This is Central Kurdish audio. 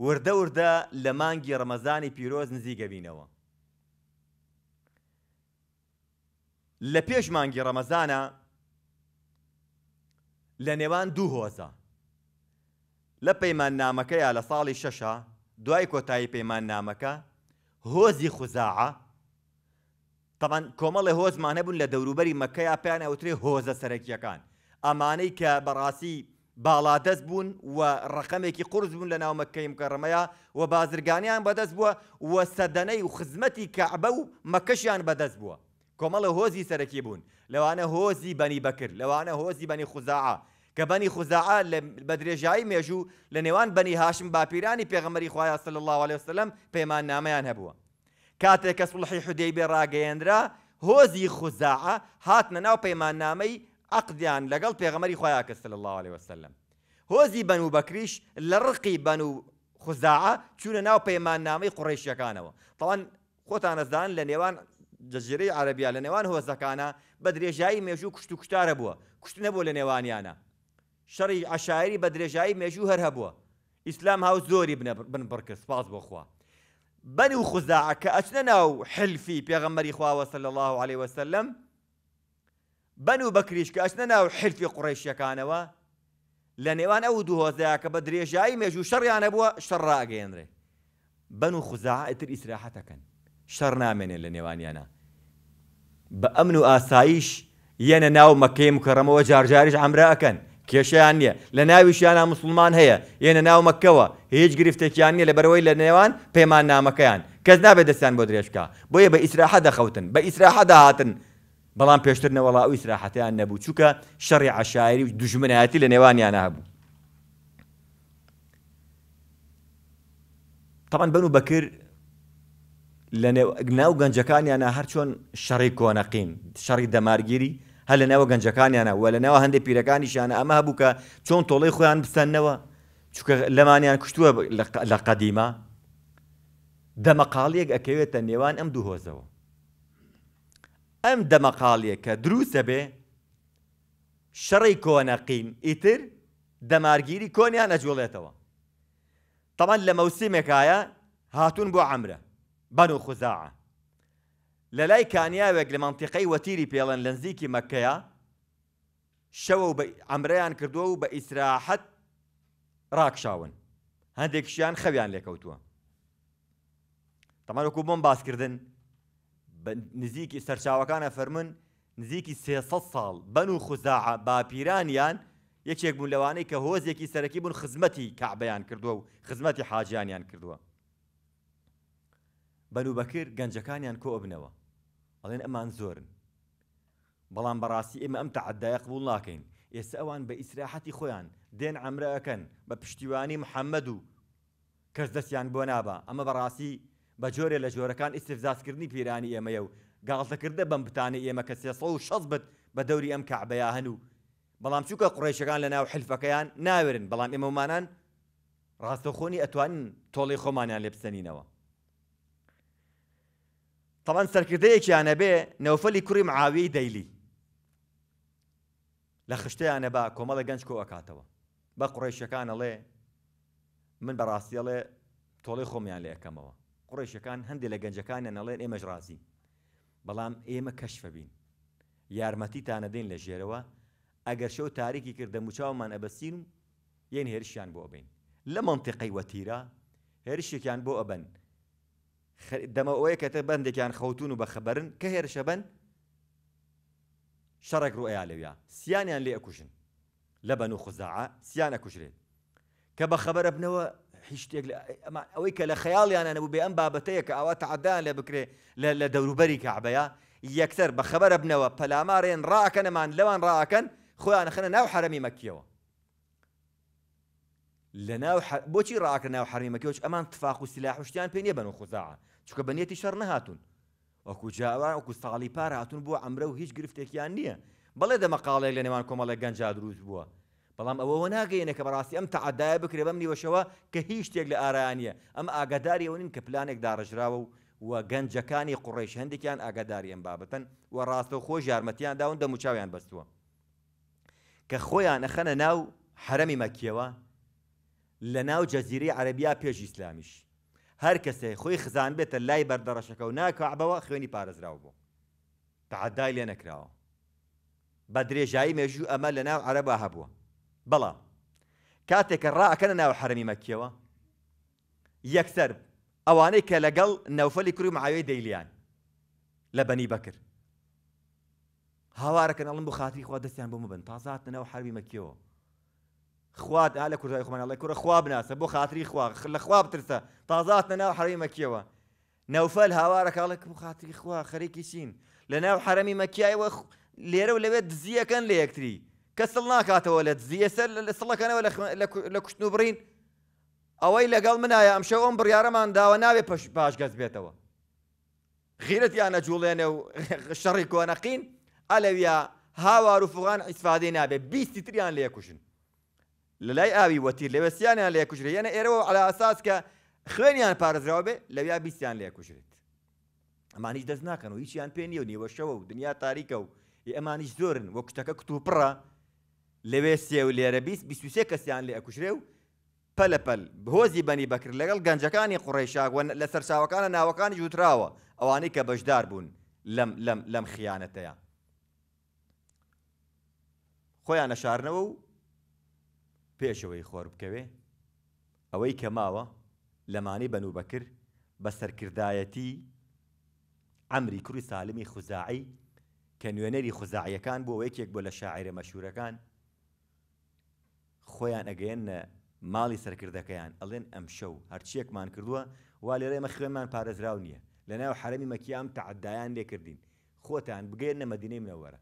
وردە وردە لە مانگی ڕەمەزانی پیرۆز نزیگەبینەوە لە پێش مانگی ڕەمەزانە لە نێوان دوو هۆزە لە پەیمان نامەکەیە لە ساڵی شەشە دوای کۆتایی پەیمان نامەکە هۆزی خوزاعە تەمان کۆمەڵی هۆزمانە بوون لە دەوروبەری مەکەیا پێیان ئەوترێ هۆزە سەرەکیەکان ئەمانەی کە بەڕاستی باڵادەست بوون و ڕقەمێکی قرس بوون لە ناومەکەی مکەڕمەیە و بازرگانیان بەدەست بووە و سەدەنەی و خزمەتی کەعبە و مەکەشیان بەدەست بووە کۆمەڵە هۆزی سەرەکی بوون لەوانە هۆزی بەنی بەکر لەوانە هۆزی بەنی خوزاعە کە بەنی خوزاعە بە درێژایی مێژوو لە نێوان بەنی هاشم باپیرانی پێغەمەری خوایە سل الله عليه وسلم پەیمان نامەیان هەبووە کاتێک کە سڵحی حودەی بێ ڕاگەیەندرا هۆزی خوزاعە هاتنە ناو پەیمان نامەی عقدیان لەگەڵ پێغەمەری خۆیاکە سل الله عليه وسلم هۆزی بەن و بەکریش لە ڕقی بەن و خوزاع چونە ناو پەیماننامەی قڕێشیەکانەوە تەوان خۆتانەزان لە نێوان جەژیرەی عربیا لە نێوان هۆزەکانە بە درێژایی مێژوو کشت و کشتارە بووە کشت نەبوو لە نێوانیانە شەڕی عشاعری بە درێژایی مێژوو هەر هەبووە ئیسلام هاو زۆری بن بڕکرد سپاس بۆخوا بەنی و خوزاع کە ئەچنە ناو حلفی پێغەمەری خواوە سل الله عليه وسلم بەن و بەکریش کە ئەچنە ناو حرفی قڕیشیەکانەوە لە نێوان ئەو دوهۆزەیە کە بە درێژایی مێژ و شەڕیانە بووە شەڕاگەێنرێ بەن و خوزاعتر ئیسراحەتەکەن شەڕ نامێنێن لە نێوانیانە بە ئەمن و ئاسااییش یەنە ناو مەکەی مکەڕەمەوە جارجاریش ئەمراکەن کێشیان نییە لە ناویشیانە مسلمان هەیە یەنە ناو مەکەوە هیچ گرفتێکیان نیە لە بەرەوەی لە نێوان پەیمان نامەکەیان کەس نابێت دەستیان بۆ درێژکە بۆیە بە ئیسراحە دەخەوتن بە ئیسراحە داهاتن بەڵام پێشتر نەوەڵا ئەو ئیسراحەتیان نەبوو چووکە شەڕی عشاعری و دژمنایەتی لە نێوانیان هەبوو تاان بن و بەکرد لە ناو گەنجەکانیانە هەر چۆن شەڕی کۆنەقیم شەڕی دەمارگیری هە لە ناوە گەنجەکانیانە وە لە ناوە هەندێک پیرەکانیشانە ئەمە هەبووکە چۆن تۆڵی خۆیان بستەنەوە چکە لەمانیان کوشتووە لە قەدیمە دەمەقاڵیەک ئەکەوێتە نێوان ئەم دوو هۆزەوە ئەم دەمەقاڵیە کە دروستە بێ شەڕی کۆنەقیم ئیتر دەمارگیری کۆنیان ئەجوڵێتەوە تەمان لە مەوسیمێکایە هاتوون بۆ عەمرە بەن و خوزاعە لە لای کانیاوێک لە منتیقەی وەتیری پێڵەن لە نزیکی مەکەیە شەوە بە ئەمرەیان کردووە و بە ئیسراحەت ڕاکشاون هەندێکشیان خەویان لێکەوتووە تەمانوەکو بۆم باسکردن نزیکی سەرچاوەکانە فەرمن نزیکی 300 ساڵ بەن و خوزاع باپیرانیان یەکێک بوون لەوانەی کە هۆزێکی سەرەکی بوون خزمەتی کابیان کردووە و خزمەتی حاجیانیان کردووە بەن و بەکر گەنجەکانیان کۆ بنەوە ئەڵێن ئەمان زۆرن بەڵام بەڕاستی ئێمە ئەم تعدایە قبول ناکەین ئێستا ئەوان بە ئیسراحەتی خۆیان دێن ئەمرەکەن بە پشتیوانی محەممەد و کەس دەستیان بۆ نابە ئەمە بەڕاستی بە جۆرێ لە جۆرەکان ئیسفزاسکردنی پیرانی ئێمەیە و گاڵتەکردە بەم بتانی ئێمە کە سێسە شەز بت بە دەوری ئەم کەعبەیە هەنوو بەڵام چووکە قڕێشەکان لە ناو حلفەکەیان ناورن بەڵام ئێمەمانان ڕاستەخۆنی ئەتوانن تۆڵی خۆمانیان لێ بسەنینەوە تەوان سەرکردەیەکیانە بێ نەوفەلی کوڕی معاوی دەیلی لە خشتیانە بە کۆمەڵە گەنج کۆ ئەکاتەوە بە قڕێشەکان ئەڵێ من بەڕاستیەڵێ تۆڵی خۆمیان لێ ەکەمەوە قڕێشەکان هەندێک لە گەنجەکانیان ئەڵێن ئێمەش ڕازین بەڵام ئێمە کەشفە بین یارمەتیتانەدەین لە ژێرەوە ئەگەر شەو تاریکی کردە موچاومان ئەبەسین و یەن هێرشیان بۆ ئەبین لە منتیقی وەتیرا هێرشێکیان بۆ ئەبەن دەمەوەی کەتە بەندێکیان خەوتون و بەخەبەرن کە هێرشە بن شەڕێک ڕوئیا لەویا سییانیان لێ ئەکوژن لە بەن و خوزعە سییان ئەکوژرێت کە بە خەبەرە بنەوە هیچ شتێک ئەوەی کە لە خەیاڵیانە نەبوو بێ ئەم بابەتەیە کە ئاوا تعدان لێ بکرێ لە دەوروبەری کەعبەیە یەکتر بە خەبەرە بنەوە پەلامارێن ڕاکەنەمان لەوان ڕاکەن خۆیان خەنە ناو حرەمی مەکیەوە لە ناو بۆچی ڕاکە ناو حرەمی مەکیەوە ئەمان تفاق و سیلاحوشتیان پێ نیە بن و خوزاع چکە بەنیەتی شەر نەهاتون وەکو جاوان وەکو ساڵی پار هاتون بۆ ئەمرە و هیچ گرفتێکیان نییە بەڵێ دەمەقاڵێک لە نێوان کۆمەڵێک گەنج دروست بووە بەڵام ئەوەوە ناگەیەنە کە بەڕاستی ئەم تععادایە بکرێ بەم نیوەشەوە کە هیچ شتێک لە ئارانیە ئەم ئاگاداریەوە نین کە پلانێک داڕژراوە و و گەنجەکانی قوڕێش هەندێکیان ئاگاداریان بابەتەن و ڕاستە خۆ یارمەتیان داون دەموچاویان بەستووە کە خۆیان ئەخەنە ناو حرەمی مەکیەوە لە ناو جەزیری عەربیا پێش ئیسلامیش هەر کەسێ خۆی خزان بێتە لای بەردەڕەشەکە و ناکەعبەوە خوێنی پارێزراو بوو تععادای لێ نەکراوە بە درێژایی مێژوو ئەمە لە ناو عەرەبا هەبووە كاتك الراء كنا ناو حرمي مەکیەوە یەکسەر ئەوانەی کە لەگەڵ نەوفەلی کوری معاوی دەیلیان لە بەنی بەکرد هاوارەکەن ئەڵم بۆ خاتی خوا دەستیان بۆ بن تازات نەوە حرمی مەکیەوە خوات لە کوردای خۆمان ئەڵی کوورە خواب ناسە بو خاطري خوا لە خواب ترسا تازات نە ناو حرمی نوفل نەوفەل هاوارەکەڵێک بۆ خاطري خوا خريكي چین لناو حرمي حرەمی مەکیایەوە لێرە و لەوێت کەسڵ ناکاتەوە لە دزیە سەر لە سڵەکەنەوە لە کوشتن و بڕین ئەوەی لەگەڵ منایە ئەمشە ئەم بڕیارەمان داوە ناوێ پش باش گەز بێتەوە غیرەت یانە جوڵێنە و شەڕی کۆنەقین ئەلەویا هاوار و فغان ئیسفادەی نابێ بیستی تریان لێ کوشن لە لای ئاوی وەتیر لەوەسییانیان لێ کوژرێ یەنە ئێرەوە على ئاساس کە خوێنیان پارێزراوە بێ لەویا بیستیان لێ کوژرێت ئەمانیش دەست ناکەن و هیچیان پێ نیە و نیوە شەوە و دنیا تاریکە و ئەمانیش زۆرن وە کوشتەکە کت و پڕە لەوێ سێ و لێرە بیست کەسیان لێ ئەکوشرێ و پەلەپەل بهۆزی بەنی بەکر لەگەڵ گەنجەکانی قوڕێشاوە لە سەرچاوەکانە ناوەکانی جوتراوە ئەوانەی کە بەشدار بوون لەم خیانەتەیە خۆیان نەشارنەوە و پێشەوەی خۆر بکەوێ ئەوەی کە ماوە لەمانی بەنوو بەکر بە سەرکردایەتی ئەمری کوری سالمی خوزاعی کە نوێنەری خوزاعیەکان بۆ یەکێک بۆ لە شاعرە مەشهورەکان خۆیان ئەگەێنە ماڵی سەرکردەکەیان ئەڵێن ئەم شەو هەرچیەکمان کردووە وا لێرە مە خوێنمان پارێزراو نییە لە ناو حرەمی مەکیام تەعدایان لێکردین خۆتان بگەێنە مەدینەی منەوەرە.